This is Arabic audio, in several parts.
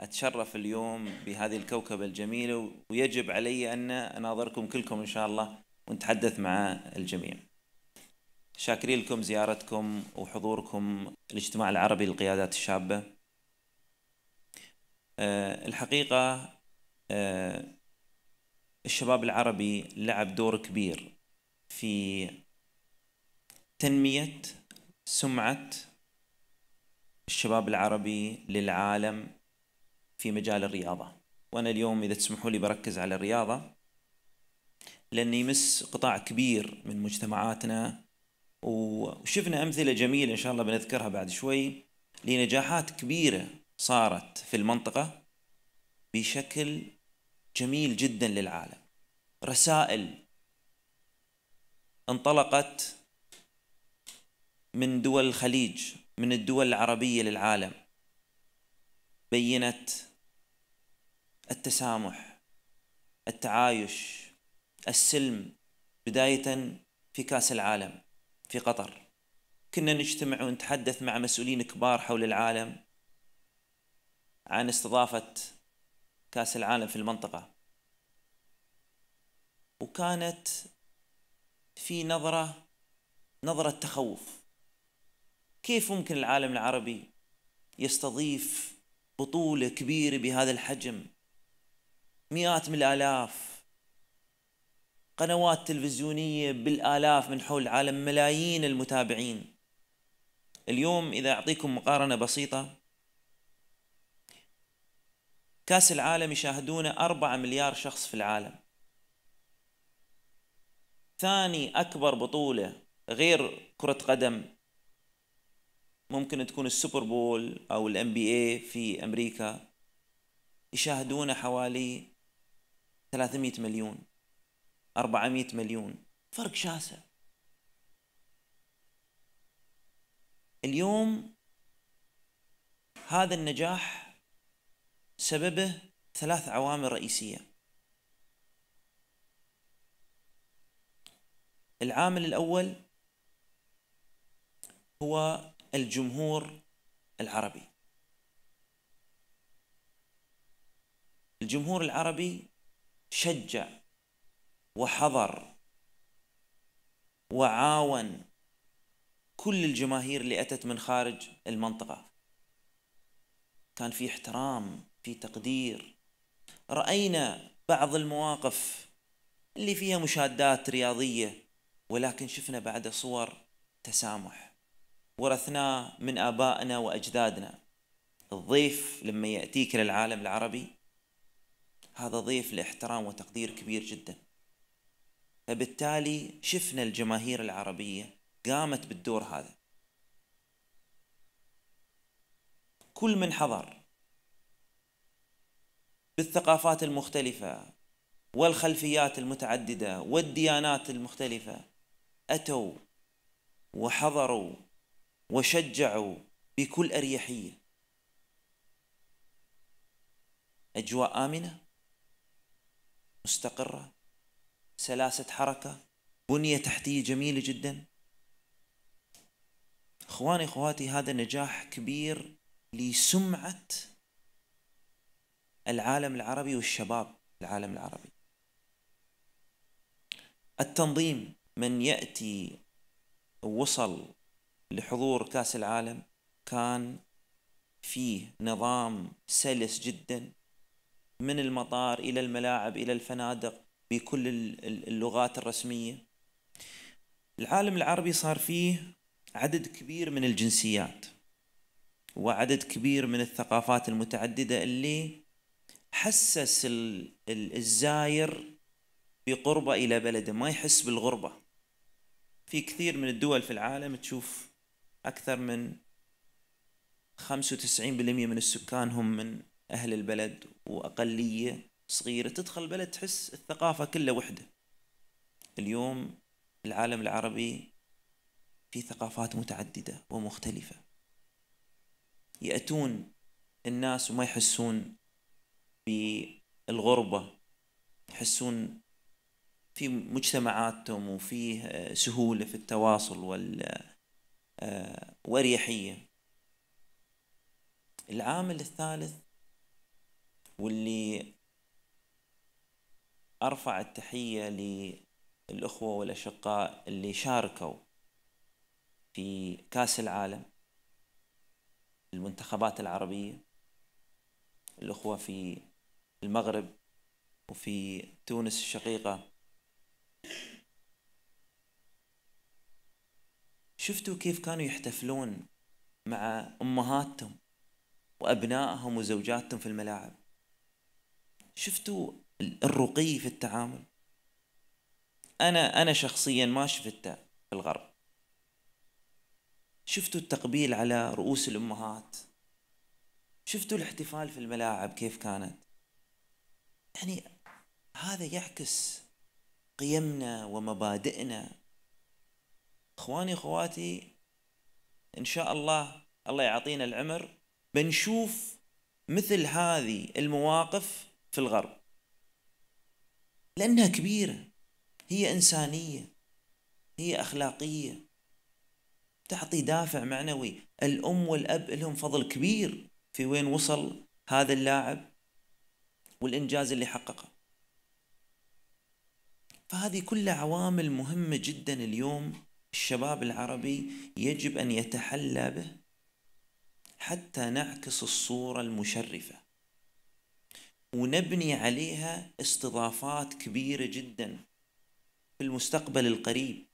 أتشرف اليوم بهذه الكوكبة الجميلة ويجب علي أن أناظركم كلكم إن شاء الله ونتحدث مع الجميع شاكرين لكم زيارتكم وحضوركم الاجتماع العربي للقيادات الشابة آه، الحقيقة آه، الشباب العربي لعب دور كبير في تنمية سمعة الشباب العربي للعالم في مجال الرياضة وأنا اليوم إذا تسمحوا لي بركز على الرياضة لأن يمس قطاع كبير من مجتمعاتنا وشفنا أمثلة جميلة إن شاء الله بنذكرها بعد شوي لنجاحات كبيرة صارت في المنطقة بشكل جميل جدا للعالم رسائل انطلقت من دول الخليج من الدول العربية للعالم بينت التسامح التعايش السلم بداية في كأس العالم في قطر كنا نجتمع ونتحدث مع مسؤولين كبار حول العالم عن استضافة كأس العالم في المنطقة وكانت في نظرة نظرة تخوف كيف ممكن العالم العربي يستضيف بطولة كبيرة بهذا الحجم مئات من الآلاف قنوات تلفزيونية بالآلاف من حول العالم ملايين المتابعين اليوم إذا أعطيكم مقارنة بسيطة كاس العالم يشاهدونه أربعة مليار شخص في العالم ثاني أكبر بطولة غير كرة قدم ممكن تكون السوبر بول أو الام بي اي في أمريكا يشاهدونه حوالي 300 مليون 400 مليون فرق شاسع اليوم هذا النجاح سببه ثلاث عوامل رئيسية العامل الأول هو الجمهور العربي الجمهور العربي شجع وحضر وعاون كل الجماهير اللي اتت من خارج المنطقه كان في احترام في تقدير راينا بعض المواقف اللي فيها مشادات رياضيه ولكن شفنا بعد صور تسامح ورثناه من ابائنا واجدادنا الضيف لما ياتيك للعالم العربي هذا ضيف لاحترام وتقدير كبير جدا فبالتالي شفنا الجماهير العربية قامت بالدور هذا كل من حضر بالثقافات المختلفة والخلفيات المتعددة والديانات المختلفة أتوا وحضروا وشجعوا بكل أريحية أجواء آمنة مستقرة سلاسة حركة بنية تحتية جميلة جدا اخواني اخواتي هذا نجاح كبير لسمعة العالم العربي والشباب العالم العربي التنظيم من يأتي وصل لحضور كاس العالم كان فيه نظام سلس جدا من المطار إلى الملاعب إلى الفنادق بكل اللغات الرسمية العالم العربي صار فيه عدد كبير من الجنسيات وعدد كبير من الثقافات المتعددة اللي حسس الزاير بقربه إلى بلده ما يحس بالغربة في كثير من الدول في العالم تشوف أكثر من 95% من السكان هم من أهل البلد وأقلية صغيرة تدخل البلد تحس الثقافة كلها وحدة اليوم العالم العربي في ثقافات متعددة ومختلفة يأتون الناس وما يحسون بالغربة يحسون في مجتمعاتهم وفيه آه، سهولة في التواصل وال آه، وأريحية العامل الثالث واللي أرفع التحية للأخوة والأشقاء اللي شاركوا في كأس العالم المنتخبات العربية الأخوة في المغرب وفي تونس الشقيقة شفتوا كيف كانوا يحتفلون مع أمهاتهم وأبنائهم وزوجاتهم في الملاعب شفتوا الرقي في التعامل انا انا شخصيا ما شفته في الغرب شفتوا التقبيل على رؤوس الامهات شفتوا الاحتفال في الملاعب كيف كانت يعني هذا يعكس قيمنا ومبادئنا اخواني اخواتي ان شاء الله الله يعطينا العمر بنشوف مثل هذه المواقف في الغرب لأنها كبيرة هي إنسانية هي أخلاقية تعطي دافع معنوي الأم والأب لهم فضل كبير في وين وصل هذا اللاعب والإنجاز اللي حققه فهذه كلها عوامل مهمة جدا اليوم الشباب العربي يجب أن يتحلى به حتى نعكس الصورة المشرفة ونبني عليها استضافات كبيرة جدا في المستقبل القريب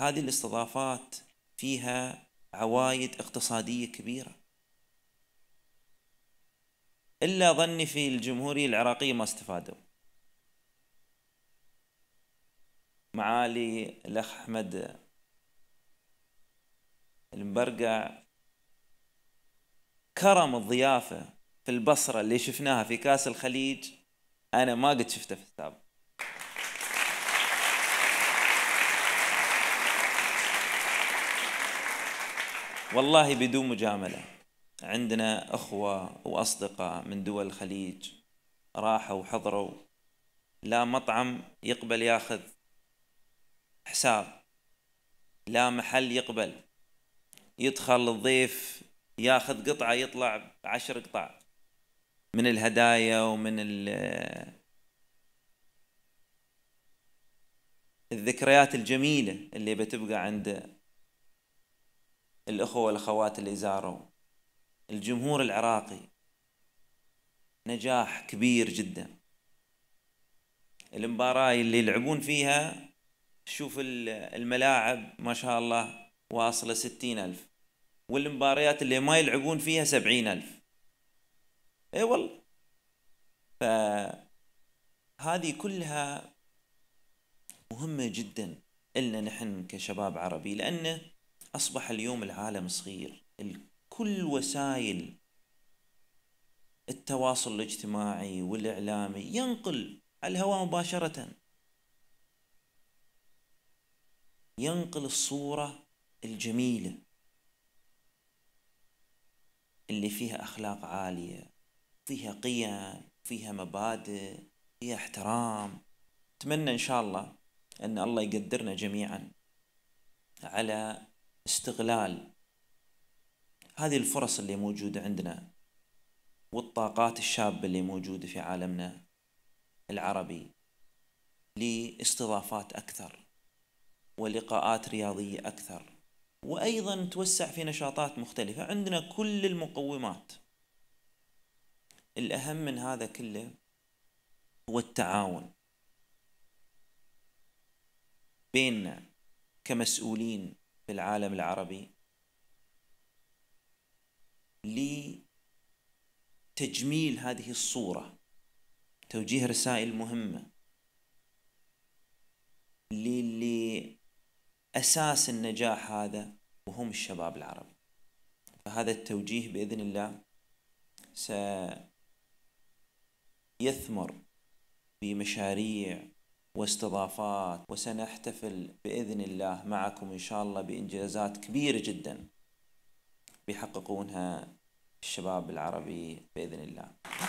هذه الاستضافات فيها عوائد اقتصادية كبيرة إلا ظني في الجمهورية العراقية ما استفادوا معالي الأخ أحمد المبرقع كرم الضيافة في البصرة اللي شفناها في كاس الخليج أنا ما قد شفته في السابق والله بدون مجاملة عندنا أخوة وأصدقاء من دول الخليج راحوا وحضروا لا مطعم يقبل ياخذ حساب لا محل يقبل يدخل الضيف ياخذ قطعة يطلع عشر قطع من الهدايا ومن الذكريات الجميلة اللي بتبقى عند الأخوة والأخوات اللي زاروا الجمهور العراقي نجاح كبير جدا المباراة اللي يلعبون فيها شوف الملاعب ما شاء الله واصلة ستين ألف والمباريات اللي ما يلعبون فيها سبعين ألف اي والله فهذه كلها مهمة جدا إلنا نحن كشباب عربي لأنه أصبح اليوم العالم صغير كل وسائل التواصل الاجتماعي والإعلامي ينقل على الهواء مباشرة ينقل الصورة الجميلة اللي فيها أخلاق عالية فيها قيم فيها مبادئ فيها احترام أتمنى إن شاء الله أن الله يقدرنا جميعا على استغلال هذه الفرص اللي موجودة عندنا والطاقات الشابة اللي موجودة في عالمنا العربي لاستضافات أكثر ولقاءات رياضية أكثر وأيضا توسع في نشاطات مختلفة عندنا كل المقومات الأهم من هذا كله هو التعاون بيننا كمسؤولين في العالم العربي لتجميل هذه الصورة توجيه رسائل مهمة أساس النجاح هذا وهم الشباب العربي فهذا التوجيه بإذن الله يثمر بمشاريع واستضافات وسنحتفل باذن الله معكم ان شاء الله بانجازات كبيره جدا بيحققونها الشباب العربي باذن الله